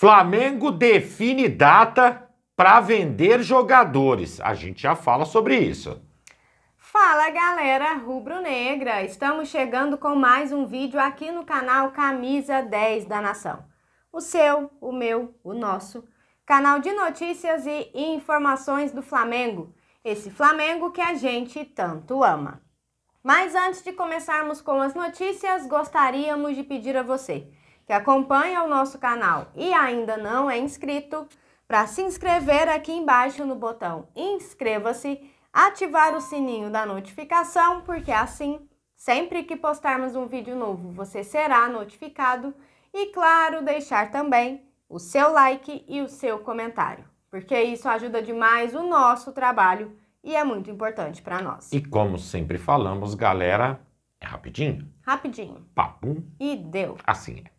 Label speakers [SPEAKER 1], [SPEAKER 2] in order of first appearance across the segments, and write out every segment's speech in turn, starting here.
[SPEAKER 1] Flamengo define data para vender jogadores. A gente já fala sobre isso.
[SPEAKER 2] Fala galera rubro-negra! Estamos chegando com mais um vídeo aqui no canal Camisa 10 da Nação. O seu, o meu, o nosso canal de notícias e informações do Flamengo. Esse Flamengo que a gente tanto ama. Mas antes de começarmos com as notícias, gostaríamos de pedir a você que acompanha o nosso canal e ainda não é inscrito, para se inscrever aqui embaixo no botão inscreva-se, ativar o sininho da notificação, porque assim, sempre que postarmos um vídeo novo, você será notificado e claro, deixar também o seu like e o seu comentário, porque isso ajuda demais o nosso trabalho e é muito importante para nós.
[SPEAKER 1] E como sempre falamos, galera, é rapidinho.
[SPEAKER 2] Rapidinho. Papum. E deu. Assim é.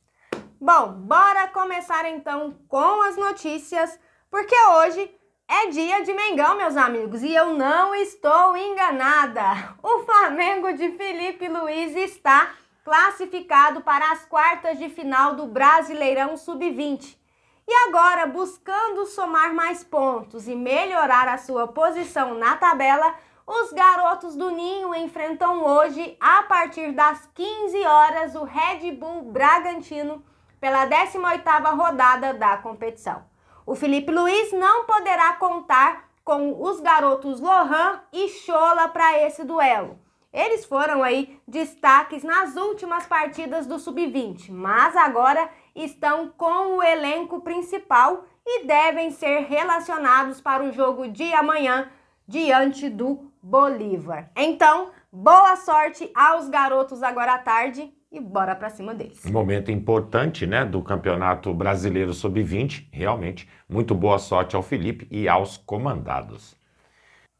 [SPEAKER 2] Bom, bora começar então com as notícias, porque hoje é dia de Mengão, meus amigos, e eu não estou enganada. O Flamengo de Felipe Luiz está classificado para as quartas de final do Brasileirão Sub-20. E agora, buscando somar mais pontos e melhorar a sua posição na tabela, os garotos do Ninho enfrentam hoje, a partir das 15 horas, o Red Bull Bragantino pela 18ª rodada da competição. O Felipe Luiz não poderá contar com os garotos Lohan e Chola para esse duelo. Eles foram aí destaques nas últimas partidas do Sub-20, mas agora estão com o elenco principal e devem ser relacionados para o jogo de amanhã diante do Bolívar. Então, boa sorte aos garotos agora à tarde e bora para cima deles.
[SPEAKER 1] Momento importante, né, do Campeonato Brasileiro Sub-20, realmente. Muito boa sorte ao Felipe e aos comandados.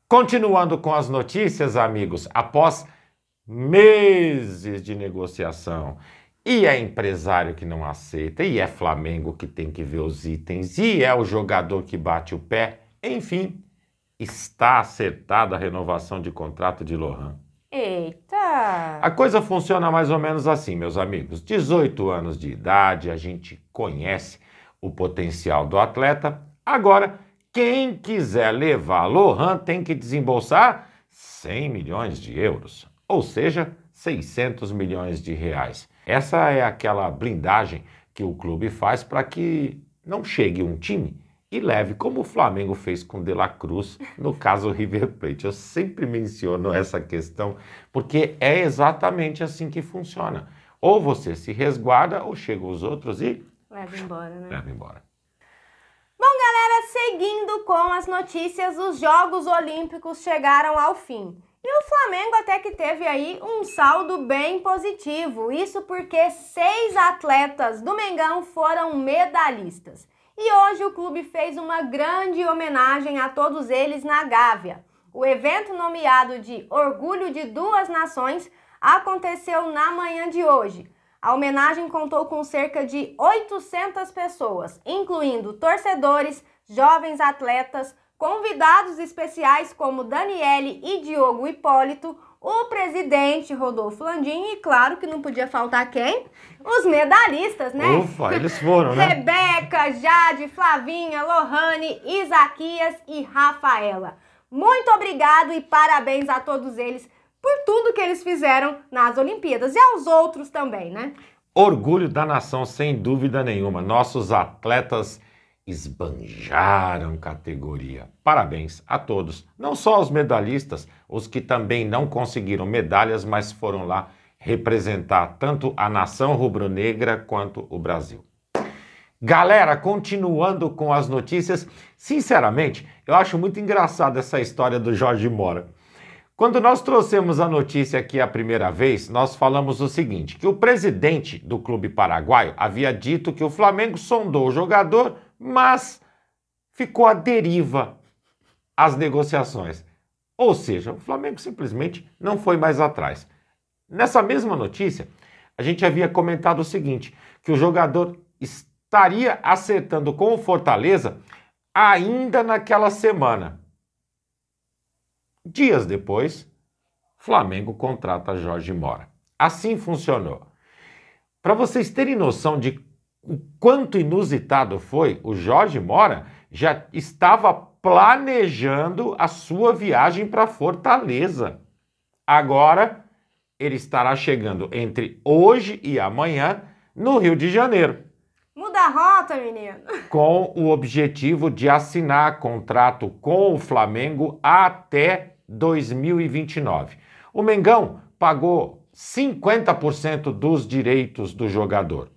[SPEAKER 1] Continuando com as notícias, amigos, após meses de negociação, e é empresário que não aceita, e é Flamengo que tem que ver os itens, e é o jogador que bate o pé, enfim, está acertada a renovação de contrato de Lohan.
[SPEAKER 2] Eita. Ah. A
[SPEAKER 1] coisa funciona mais ou menos assim, meus amigos. 18 anos de idade, a gente conhece o potencial do atleta. Agora, quem quiser levar Lohan tem que desembolsar 100 milhões de euros, ou seja, 600 milhões de reais. Essa é aquela blindagem que o clube faz para que não chegue um time e leve, como o Flamengo fez com De La Cruz, no caso River Plate. Eu sempre menciono essa questão, porque é exatamente assim que funciona. Ou você se resguarda, ou chega os outros e.
[SPEAKER 2] Leva embora, né? Leva embora. Bom, galera, seguindo com as notícias, os Jogos Olímpicos chegaram ao fim. E o Flamengo até que teve aí um saldo bem positivo. Isso porque seis atletas do Mengão foram medalhistas. E hoje o clube fez uma grande homenagem a todos eles na Gávea. O evento nomeado de Orgulho de Duas Nações aconteceu na manhã de hoje. A homenagem contou com cerca de 800 pessoas, incluindo torcedores, jovens atletas, convidados especiais como Daniele e Diogo Hipólito, o presidente Rodolfo Landim e claro que não podia faltar quem? Os medalhistas, né? Ufa, eles foram, né? Rebeca, Jade, Flavinha, Lohane, Isaquias e Rafaela. Muito obrigado e parabéns a todos eles por tudo que eles fizeram nas Olimpíadas e aos outros também, né?
[SPEAKER 1] Orgulho da nação, sem dúvida nenhuma. Nossos atletas esbanjaram categoria. Parabéns a todos, não só aos medalhistas, os que também não conseguiram medalhas, mas foram lá representar tanto a nação rubro-negra quanto o Brasil. Galera, continuando com as notícias, sinceramente, eu acho muito engraçada essa história do Jorge Mora. Quando nós trouxemos a notícia aqui a primeira vez, nós falamos o seguinte: que o presidente do clube paraguaio havia dito que o Flamengo sondou o jogador mas ficou à deriva as negociações. Ou seja, o Flamengo simplesmente não foi mais atrás. Nessa mesma notícia, a gente havia comentado o seguinte: que o jogador estaria acertando com o Fortaleza ainda naquela semana. Dias depois, Flamengo contrata Jorge Mora. Assim funcionou. Para vocês terem noção de o quanto inusitado foi, o Jorge Mora já estava planejando a sua viagem para Fortaleza. Agora ele estará chegando entre hoje e amanhã no Rio de Janeiro.
[SPEAKER 2] Muda a rota, menino.
[SPEAKER 1] Com o objetivo de assinar contrato com o Flamengo até 2029. O Mengão pagou 50% dos direitos do jogador.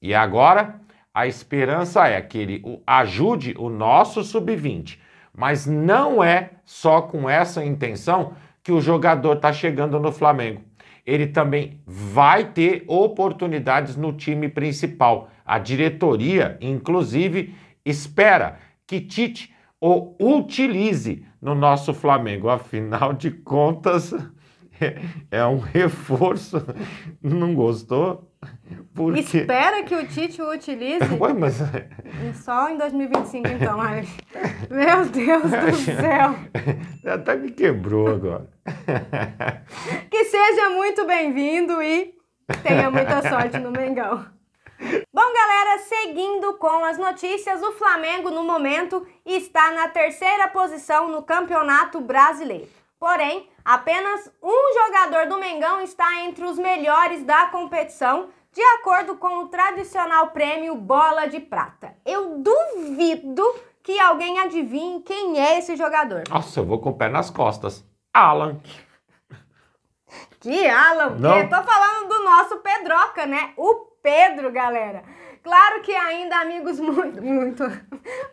[SPEAKER 1] E agora, a esperança é que ele ajude o nosso sub-20, mas não é só com essa intenção que o jogador está chegando no Flamengo. Ele também vai ter oportunidades no time principal. A diretoria, inclusive, espera que Tite o utilize no nosso Flamengo. Afinal de contas, é um reforço. Não gostou? Porque... Espera
[SPEAKER 2] que o Tite o utilize? Ué, mas... Só em 2025, então. Ai. Meu Deus do céu!
[SPEAKER 1] Até me quebrou agora.
[SPEAKER 2] Que seja muito bem-vindo e
[SPEAKER 1] tenha muita sorte no
[SPEAKER 2] Mengão. Bom, galera, seguindo com as notícias, o Flamengo no momento está na terceira posição no Campeonato Brasileiro. Porém, Apenas um jogador do Mengão está entre os melhores da competição, de acordo com o tradicional prêmio Bola de Prata. Eu duvido que alguém adivinhe quem é esse jogador.
[SPEAKER 1] Nossa, eu vou com o pé nas costas. Alan.
[SPEAKER 2] Que Alan? Não. tô falando do nosso Pedroca, né? O Pedro, galera. Claro que ainda amigos muito, muito,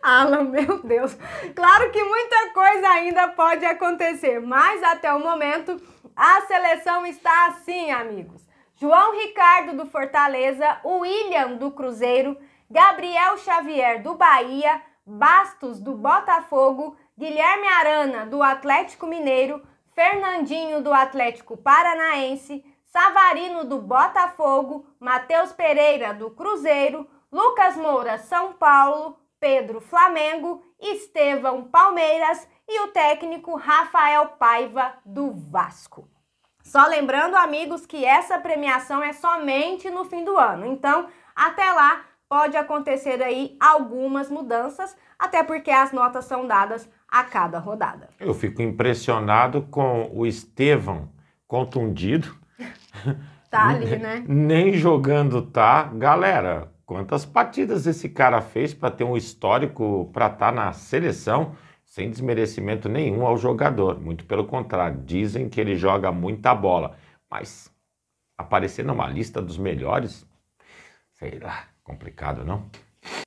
[SPEAKER 2] Alan, meu Deus. Claro que muita coisa ainda pode acontecer, mas até o momento a seleção está assim, amigos. João Ricardo do Fortaleza, William do Cruzeiro, Gabriel Xavier do Bahia, Bastos do Botafogo, Guilherme Arana do Atlético Mineiro, Fernandinho do Atlético Paranaense, Savarino do Botafogo, Matheus Pereira do Cruzeiro, Lucas Moura São Paulo, Pedro Flamengo, Estevão Palmeiras e o técnico Rafael Paiva do Vasco. Só lembrando, amigos, que essa premiação é somente no fim do ano. Então, até lá pode acontecer aí algumas mudanças, até porque as notas são dadas a cada rodada.
[SPEAKER 1] Eu fico impressionado com o Estevão contundido.
[SPEAKER 2] tá ali, né?
[SPEAKER 1] Nem jogando tá. Galera, quantas partidas esse cara fez para ter um histórico para estar tá na seleção, sem desmerecimento nenhum ao jogador. Muito pelo contrário, dizem que ele joga muita bola. Mas aparecer numa lista dos melhores, sei lá, complicado não?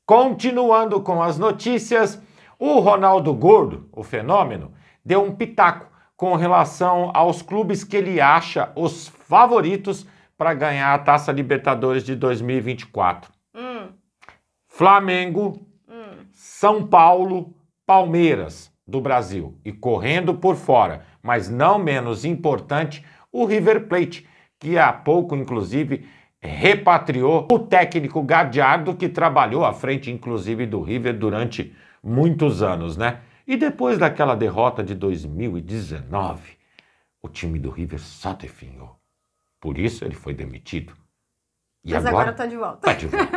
[SPEAKER 1] Continuando com as notícias, o Ronaldo Gordo, o fenômeno, deu um pitaco com relação aos clubes que ele acha os favoritos para ganhar a Taça Libertadores de 2024. Flamengo, hum. São Paulo, Palmeiras do Brasil. E correndo por fora, mas não menos importante, o River Plate, que há pouco, inclusive, repatriou o técnico Gadiardo, que trabalhou à frente, inclusive, do River durante muitos anos, né? E depois daquela derrota de 2019, o time do River só definhou. Por isso ele foi demitido. E Mas agora, está de volta. Tá de volta.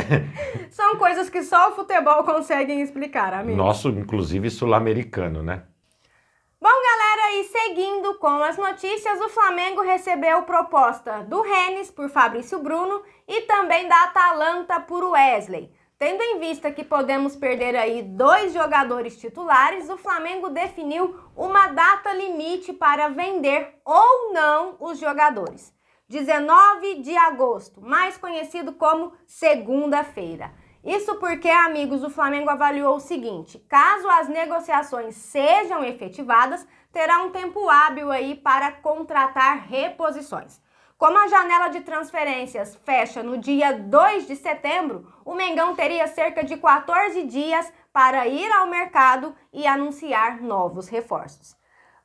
[SPEAKER 2] São coisas que só o futebol consegue explicar, amigo. Nosso,
[SPEAKER 1] inclusive, sul-americano, né?
[SPEAKER 2] Bom, galera, e seguindo com as notícias, o Flamengo recebeu proposta do Rennes por Fabrício Bruno e também da Atalanta por Wesley. Tendo em vista que podemos perder aí dois jogadores titulares, o Flamengo definiu uma data limite para vender ou não os jogadores. 19 de agosto, mais conhecido como segunda-feira. Isso porque, amigos, o Flamengo avaliou o seguinte: caso as negociações sejam efetivadas, terá um tempo hábil aí para contratar reposições. Como a janela de transferências fecha no dia 2 de setembro, o Mengão teria cerca de 14 dias para ir ao mercado e anunciar novos reforços.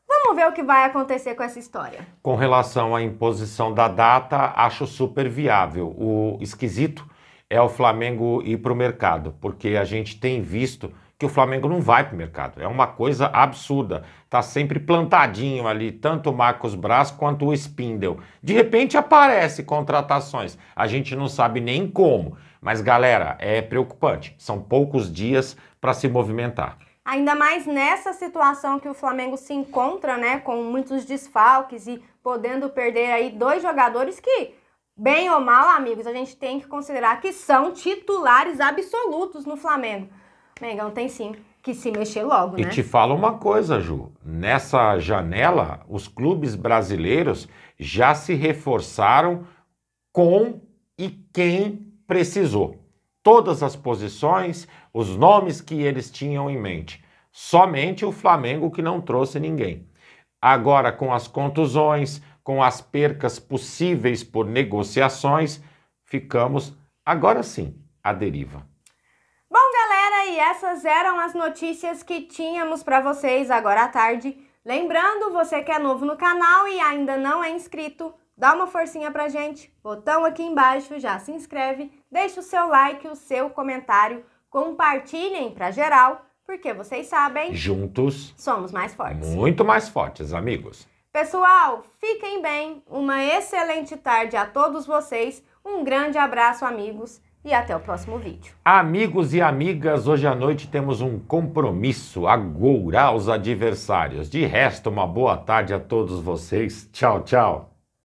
[SPEAKER 2] Vamos ver o que vai acontecer com essa história.
[SPEAKER 1] Com relação à imposição da data, acho super viável. O esquisito é o Flamengo ir para o mercado, porque a gente tem visto que o Flamengo não vai para o mercado. É uma coisa absurda. Tá sempre plantadinho ali, tanto o Marcos Braz quanto o Spindle. De repente aparece contratações. A gente não sabe nem como. Mas, galera, é preocupante. São poucos dias para se movimentar.
[SPEAKER 2] Ainda mais nessa situação que o Flamengo se encontra, né, com muitos desfalques e podendo perder aí dois jogadores que, bem ou mal, amigos, a gente tem que considerar que são titulares absolutos no Flamengo. Mengão tem sim que se mexer logo, né? E te
[SPEAKER 1] falo uma coisa, Ju. Nessa janela, os clubes brasileiros já se reforçaram com e quem precisou todas as posições, os nomes que eles tinham em mente. Somente o Flamengo que não trouxe ninguém. Agora, com as contusões, com as percas possíveis por negociações, ficamos agora sim à deriva.
[SPEAKER 2] Bom, galera, e essas eram as notícias que tínhamos para vocês agora à tarde. Lembrando, você que é novo no canal e ainda não é inscrito, dá uma forcinha para gente. Botão aqui embaixo, já se inscreve Deixe o seu like, o seu comentário, compartilhem para geral, porque vocês sabem. Juntos somos mais
[SPEAKER 1] fortes. Muito mais fortes, amigos.
[SPEAKER 2] Pessoal, fiquem bem. Uma excelente tarde a todos vocês. Um grande abraço, amigos, e até o próximo vídeo.
[SPEAKER 1] Amigos e amigas, hoje à noite temos um compromisso a gourar os adversários. De resto, uma boa tarde a todos vocês. Tchau, tchau.